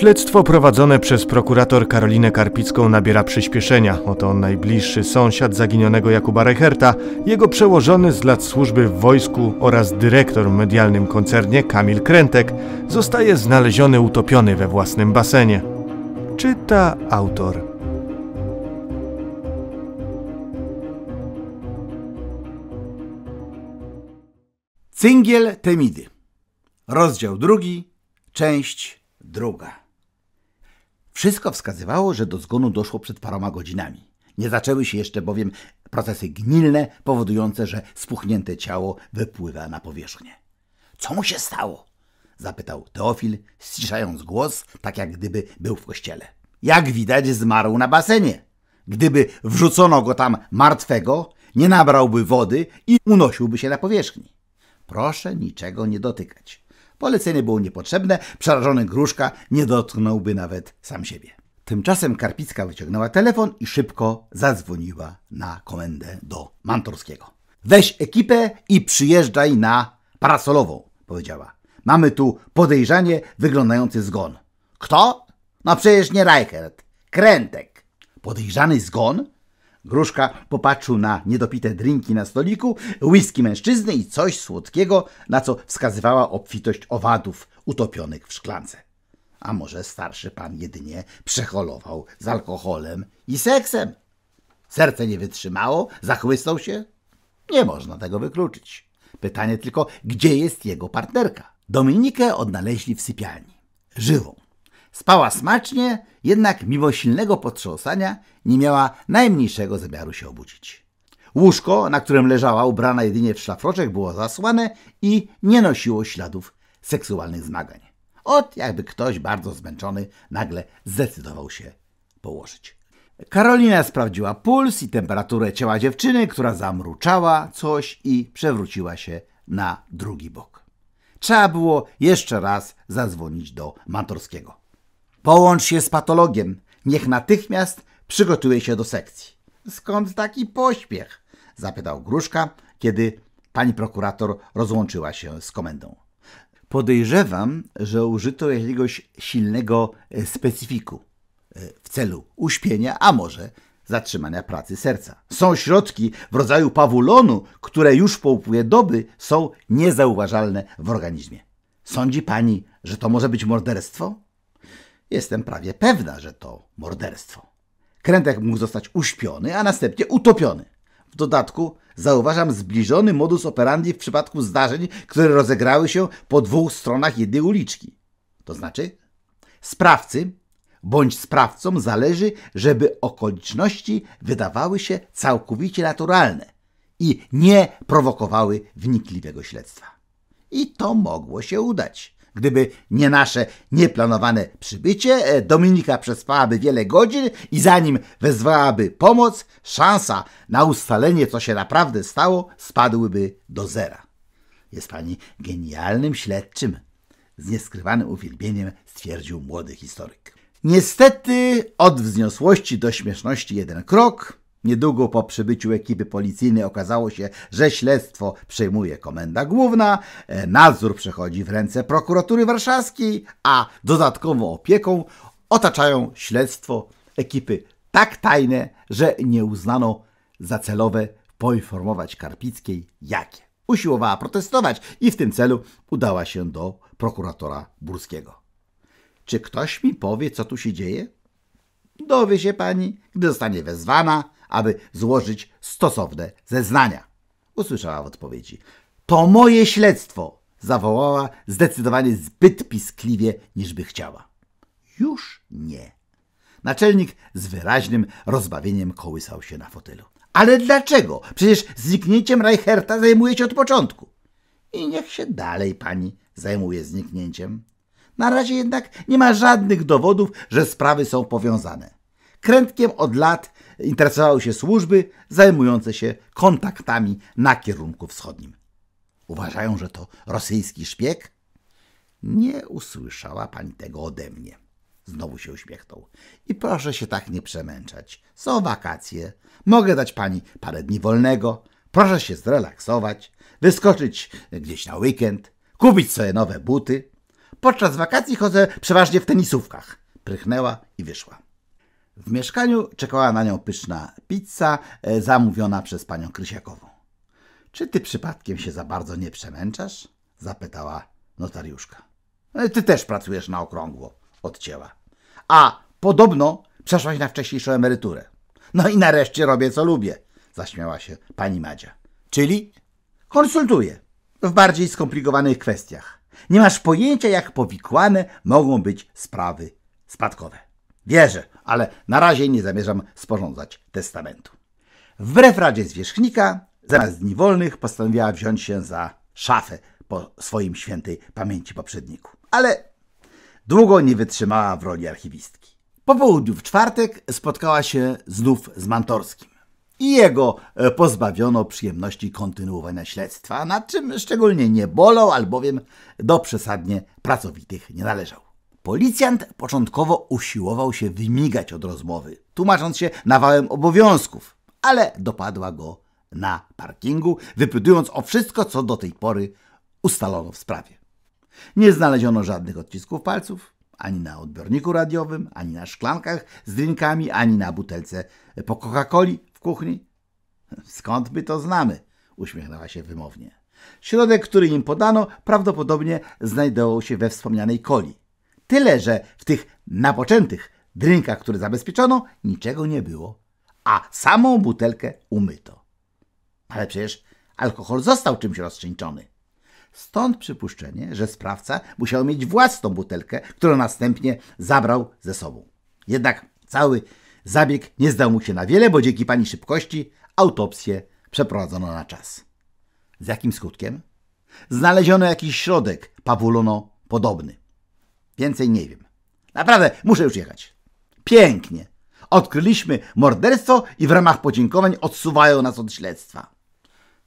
Śledztwo prowadzone przez prokurator Karolinę Karpicką nabiera przyspieszenia. Oto najbliższy sąsiad zaginionego Jakuba Reicherta, jego przełożony z lat służby w wojsku oraz dyrektor w medialnym koncernie Kamil Krętek zostaje znaleziony utopiony we własnym basenie. Czyta autor. Cyngiel Temidy. Rozdział drugi, część druga. Wszystko wskazywało, że do zgonu doszło przed paroma godzinami. Nie zaczęły się jeszcze bowiem procesy gnilne, powodujące, że spuchnięte ciało wypływa na powierzchnię. Co mu się stało? zapytał Teofil, ściszając głos, tak jak gdyby był w kościele. Jak widać, zmarł na basenie. Gdyby wrzucono go tam martwego, nie nabrałby wody i unosiłby się na powierzchni. Proszę niczego nie dotykać. Polecenie było niepotrzebne, przerażony Gruszka nie dotknąłby nawet sam siebie. Tymczasem Karpicka wyciągnęła telefon i szybko zadzwoniła na komendę do Mantorskiego. Weź ekipę i przyjeżdżaj na parasolową, powiedziała. Mamy tu podejrzanie wyglądający zgon. Kto? No przecież nie Reichert. Krętek. Podejrzany zgon? Gruszka popatrzył na niedopite drinki na stoliku, whisky mężczyzny i coś słodkiego, na co wskazywała obfitość owadów utopionych w szklance. A może starszy pan jedynie przeholował z alkoholem i seksem? Serce nie wytrzymało, zachłysnął się? Nie można tego wykluczyć. Pytanie tylko, gdzie jest jego partnerka? Dominikę odnaleźli w sypialni, żywą, Spała smacznie, jednak mimo silnego potrząsania nie miała najmniejszego zamiaru się obudzić. Łóżko, na którym leżała ubrana jedynie w szlafroczek, było zasłane i nie nosiło śladów seksualnych zmagań. Ot jakby ktoś bardzo zmęczony nagle zdecydował się położyć. Karolina sprawdziła puls i temperaturę ciała dziewczyny, która zamruczała coś i przewróciła się na drugi bok. Trzeba było jeszcze raz zadzwonić do Matorskiego. Połącz się z patologiem. Niech natychmiast przygotuje się do sekcji. Skąd taki pośpiech? zapytał Gruszka, kiedy pani prokurator rozłączyła się z komendą. Podejrzewam, że użyto jakiegoś silnego e, specyfiku e, w celu uśpienia, a może zatrzymania pracy serca. Są środki w rodzaju pawulonu, które już po upływie doby są niezauważalne w organizmie. Sądzi pani, że to może być morderstwo? Jestem prawie pewna, że to morderstwo. Krętek mógł zostać uśpiony, a następnie utopiony. W dodatku zauważam zbliżony modus operandi w przypadku zdarzeń, które rozegrały się po dwóch stronach jednej uliczki. To znaczy, sprawcy bądź sprawcom zależy, żeby okoliczności wydawały się całkowicie naturalne i nie prowokowały wnikliwego śledztwa. I to mogło się udać. Gdyby nie nasze nieplanowane przybycie, e, Dominika przespałaby wiele godzin i zanim wezwałaby pomoc, szansa na ustalenie, co się naprawdę stało, spadłyby do zera. Jest pani genialnym śledczym, z nieskrywanym uwielbieniem stwierdził młody historyk. Niestety od wzniosłości do śmieszności jeden krok, Niedługo po przybyciu ekipy policyjnej okazało się, że śledztwo przejmuje komenda główna, e, nadzór przechodzi w ręce prokuratury warszawskiej, a dodatkową opieką otaczają śledztwo ekipy tak tajne, że nie uznano za celowe poinformować Karpickiej jakie. Usiłowała protestować i w tym celu udała się do prokuratora Burskiego. Czy ktoś mi powie, co tu się dzieje? Dowie się pani, gdy zostanie wezwana aby złożyć stosowne zeznania. Usłyszała w odpowiedzi. To moje śledztwo! zawołała zdecydowanie zbyt piskliwie, niż by chciała. Już nie. Naczelnik z wyraźnym rozbawieniem kołysał się na fotelu. Ale dlaczego? Przecież zniknięciem Reicherta zajmuje się od początku. I niech się dalej pani zajmuje zniknięciem. Na razie jednak nie ma żadnych dowodów, że sprawy są powiązane. Krętkiem od lat interesowały się służby zajmujące się kontaktami na kierunku wschodnim. Uważają, że to rosyjski szpieg? Nie usłyszała pani tego ode mnie. Znowu się uśmiechnął. I proszę się tak nie przemęczać. Są wakacje. Mogę dać pani parę dni wolnego. Proszę się zrelaksować, wyskoczyć gdzieś na weekend, kupić sobie nowe buty. Podczas wakacji chodzę przeważnie w tenisówkach. Prychnęła i wyszła. W mieszkaniu czekała na nią pyszna pizza e, zamówiona przez panią Krysiakową. Czy ty przypadkiem się za bardzo nie przemęczasz? zapytała notariuszka. E, ty też pracujesz na okrągło, odcięła. A podobno przeszłaś na wcześniejszą emeryturę. No i nareszcie robię co lubię, zaśmiała się pani Madzia. Czyli konsultuję w bardziej skomplikowanych kwestiach. Nie masz pojęcia, jak powikłane mogą być sprawy spadkowe. Wierzę, ale na razie nie zamierzam sporządzać testamentu. Wbrew radzie zwierzchnika, zamiast dni wolnych postanowiła wziąć się za szafę po swoim świętej pamięci poprzedniku. Ale długo nie wytrzymała w roli archiwistki. Po południu w czwartek spotkała się znów z Mantorskim i jego e, pozbawiono przyjemności kontynuowania śledztwa, nad czym szczególnie nie bolał, albowiem do przesadnie pracowitych nie należał. Policjant początkowo usiłował się wymigać od rozmowy, tłumacząc się nawałem obowiązków, ale dopadła go na parkingu, wypytując o wszystko, co do tej pory ustalono w sprawie. Nie znaleziono żadnych odcisków palców, ani na odbiorniku radiowym, ani na szklankach z drinkami, ani na butelce po Coca-Coli w kuchni. Skąd my to znamy? uśmiechnęła się wymownie. Środek, który im podano, prawdopodobnie znajdował się we wspomnianej coli. Tyle, że w tych napoczętych drinkach, które zabezpieczono, niczego nie było, a samą butelkę umyto. Ale przecież alkohol został czymś rozcieńczony. Stąd przypuszczenie, że sprawca musiał mieć własną butelkę, którą następnie zabrał ze sobą. Jednak cały zabieg nie zdał mu się na wiele, bo dzięki pani szybkości autopsję przeprowadzono na czas. Z jakim skutkiem? Znaleziono jakiś środek, pawulono podobny. Więcej nie wiem. Naprawdę, muszę już jechać. Pięknie. Odkryliśmy morderstwo i w ramach podziękowań odsuwają nas od śledztwa.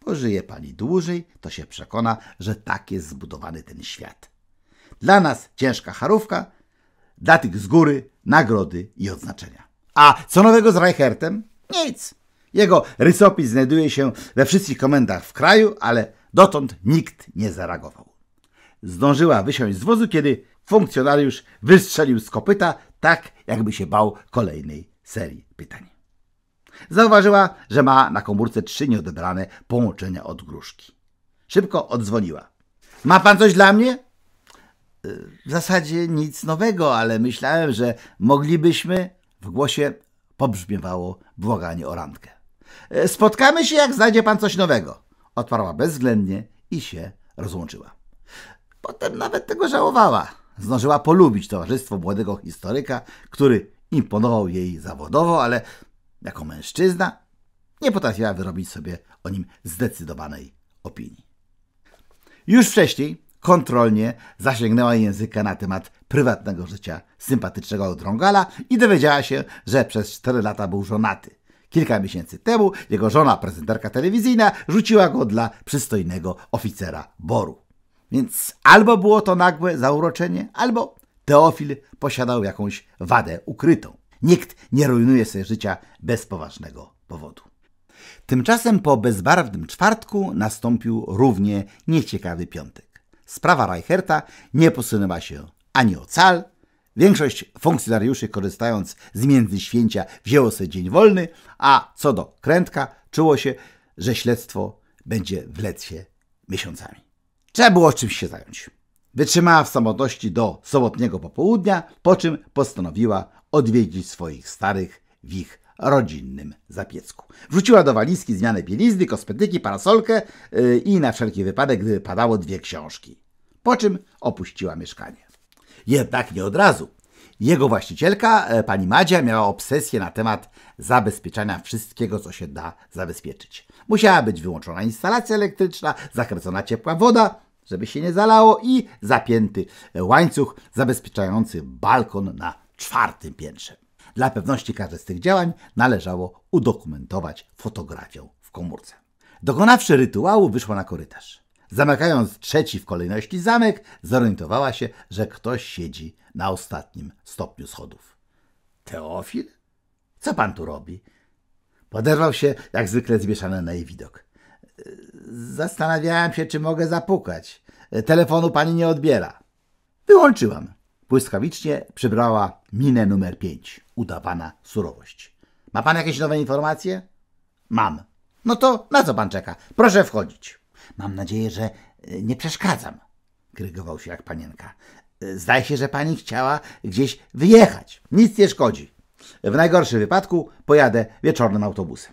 Pożyje pani dłużej, to się przekona, że tak jest zbudowany ten świat. Dla nas ciężka charówka, dla tych z góry nagrody i odznaczenia. A co nowego z Reichertem? Nic. Jego rysopis znajduje się we wszystkich komendach w kraju, ale dotąd nikt nie zareagował. Zdążyła wysiąść z wozu, kiedy funkcjonariusz wystrzelił z kopyta, tak jakby się bał kolejnej serii pytań. Zauważyła, że ma na komórce trzy nieodebrane połączenia od gruszki. Szybko odzwoniła. Ma pan coś dla mnie? W zasadzie nic nowego, ale myślałem, że moglibyśmy. W głosie pobrzmiewało błaganie o randkę. Spotkamy się, jak znajdzie pan coś nowego. Odparła bezwzględnie i się rozłączyła. Potem nawet tego żałowała zdążyła polubić towarzystwo młodego historyka, który imponował jej zawodowo, ale jako mężczyzna nie potrafiła wyrobić sobie o nim zdecydowanej opinii. Już wcześniej kontrolnie zasięgnęła języka na temat prywatnego życia sympatycznego Drągala i dowiedziała się, że przez 4 lata był żonaty. Kilka miesięcy temu jego żona, prezenterka telewizyjna, rzuciła go dla przystojnego oficera Boru. Więc albo było to nagłe zauroczenie, albo Teofil posiadał jakąś wadę ukrytą. Nikt nie rujnuje sobie życia bez poważnego powodu. Tymczasem po bezbarwnym czwartku nastąpił równie nieciekawy piątek. Sprawa Reicherta nie posunęła się ani o cal. Większość funkcjonariuszy korzystając z międzyświęcia wzięło sobie dzień wolny, a co do krętka czuło się, że śledztwo będzie wlec się miesiącami. Trzeba było czymś się zająć. Wytrzymała w samotności do sobotniego popołudnia, po czym postanowiła odwiedzić swoich starych w ich rodzinnym zapiecku. Wrzuciła do walizki zmianę bielizny, kosmetyki, parasolkę yy, i na wszelki wypadek, gdy padało dwie książki. Po czym opuściła mieszkanie. Jednak nie od razu. Jego właścicielka, e, pani Madzia, miała obsesję na temat zabezpieczania wszystkiego, co się da zabezpieczyć. Musiała być wyłączona instalacja elektryczna, zakręcona ciepła woda, żeby się nie zalało i zapięty łańcuch zabezpieczający balkon na czwartym piętrze. Dla pewności każde z tych działań należało udokumentować fotografią w komórce. Dokonawszy rytuału, wyszła na korytarz. Zamykając trzeci w kolejności zamek, zorientowała się, że ktoś siedzi na ostatnim stopniu schodów. Teofil? Co pan tu robi? Poderwał się jak zwykle zmieszany na jej widok. Zastanawiałem się, czy mogę zapukać. Telefonu pani nie odbiera. Wyłączyłam. Błyskawicznie przybrała minę numer pięć. Udawana surowość. Ma pan jakieś nowe informacje? Mam. No to na co pan czeka? Proszę wchodzić. Mam nadzieję, że e, nie przeszkadzam. Krygował się jak panienka. E, zdaje się, że pani chciała gdzieś wyjechać. Nic nie szkodzi. W najgorszym wypadku pojadę wieczornym autobusem.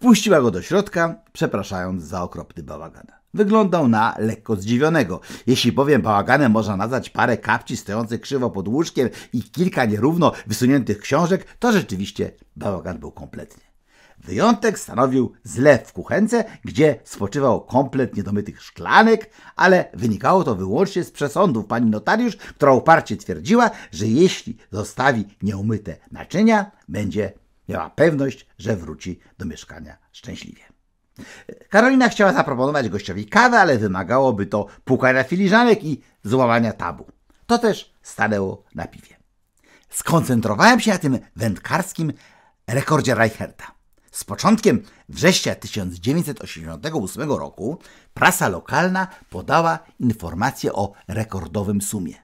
Wpuściła go do środka, przepraszając za okropny bałagan. Wyglądał na lekko zdziwionego. Jeśli powiem bałaganem, można nazwać parę kapci stojących krzywo pod łóżkiem i kilka nierówno wysuniętych książek, to rzeczywiście bałagan był kompletny. Wyjątek stanowił zlew w kuchence, gdzie spoczywał komplet niedomytych szklanek, ale wynikało to wyłącznie z przesądów pani notariusz, która uparcie twierdziła, że jeśli zostawi nieumyte naczynia, będzie Miała pewność, że wróci do mieszkania szczęśliwie. Karolina chciała zaproponować gościowi kawę, ale wymagałoby to pukania filiżanek i złamania tabu. To też stanęło na piwie. Skoncentrowałem się na tym wędkarskim rekordzie Reicherta. Z początkiem września 1988 roku prasa lokalna podała informację o rekordowym sumie.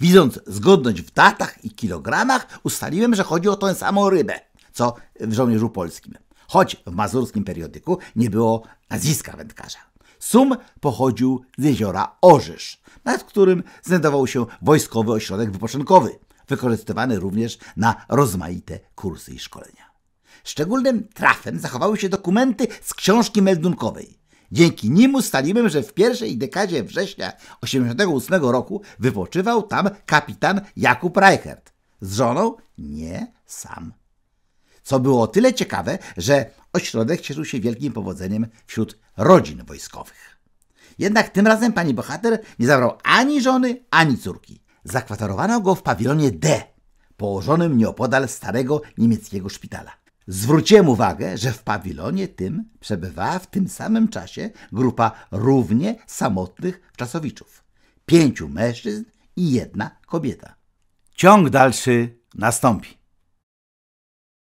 Widząc zgodność w datach i kilogramach, ustaliłem, że chodzi o tę samą rybę co w żołnierzu polskim. Choć w mazurskim periodyku nie było nazwiska wędkarza. Sum pochodził z jeziora Orzysz, nad którym znajdował się wojskowy ośrodek wypoczynkowy, wykorzystywany również na rozmaite kursy i szkolenia. Szczególnym trafem zachowały się dokumenty z książki meldunkowej. Dzięki nim ustaliłem, że w pierwszej dekadzie września 1988 roku wypoczywał tam kapitan Jakub Reichert. Z żoną? Nie, sam co było tyle ciekawe, że ośrodek cieszył się wielkim powodzeniem wśród rodzin wojskowych. Jednak tym razem pani bohater nie zabrał ani żony, ani córki. Zakwaterowano go w pawilonie D, położonym nieopodal starego niemieckiego szpitala. Zwróciłem uwagę, że w pawilonie tym przebywała w tym samym czasie grupa równie samotnych czasowiczów. Pięciu mężczyzn i jedna kobieta. Ciąg dalszy nastąpi.